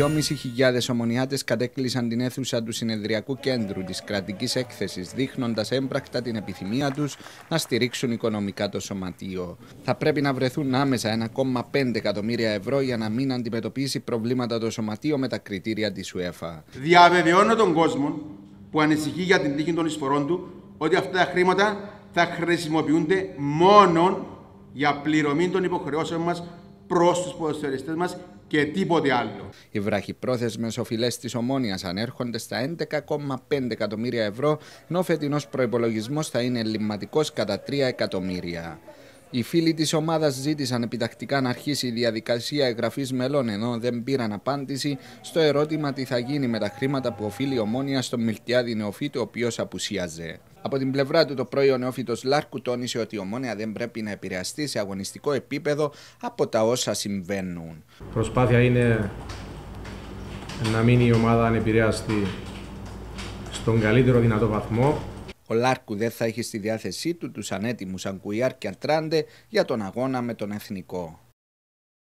2.500 ομονιάτες κατέκλυσαν την αίθουσα του συνεδριακού κέντρου της κρατικής έκθεσης, δείχνοντας έμπρακτα την επιθυμία τους να στηρίξουν οικονομικά το σωματείο. Θα πρέπει να βρεθούν άμεσα 1,5 εκατομμύρια ευρώ για να μην αντιμετωπίσει προβλήματα το σωματείο με τα κριτήρια της UEFA. Διαβεβαιώνω τον κόσμο που ανησυχεί για την τύχη των εισφορών του ότι αυτά τα χρήματα θα χρησιμοποιούνται μόνο για πληρωμή των υποχρεώσεων μας προς τους ποδοσφαιριστές μας και τίποτε άλλο. Οι βραχυπρόθεσμες οφειλές της Ομόνοια ανέρχονται στα 11,5 εκατομμύρια ευρώ, ενώ ο φετινό προπολογισμό θα είναι ελληματικός κατά 3 εκατομμύρια. Οι φίλοι της ομάδας ζήτησαν επιτακτικά να αρχίσει η διαδικασία εγγραφής μελών, ενώ δεν πήραν απάντηση στο ερώτημα τι θα γίνει με τα χρήματα που οφείλει η Ομόνοια στον Μιλτιάδη Νεοφίτη, ο οποίος απουσίαζε. Από την πλευρά του, το πρώην νεόφυτο Λάρκου τόνισε ότι η ομόνια δεν πρέπει να επηρεαστεί σε αγωνιστικό επίπεδο από τα όσα συμβαίνουν. προσπάθεια είναι να μείνει η ομάδα ανεπηρέαστη στον καλύτερο δυνατό βαθμό. Ο Λάρκου δεν θα έχει στη διάθεσή του τους ανέτοιμους Αγκουιάρ και Αντράντε για τον αγώνα με τον Εθνικό.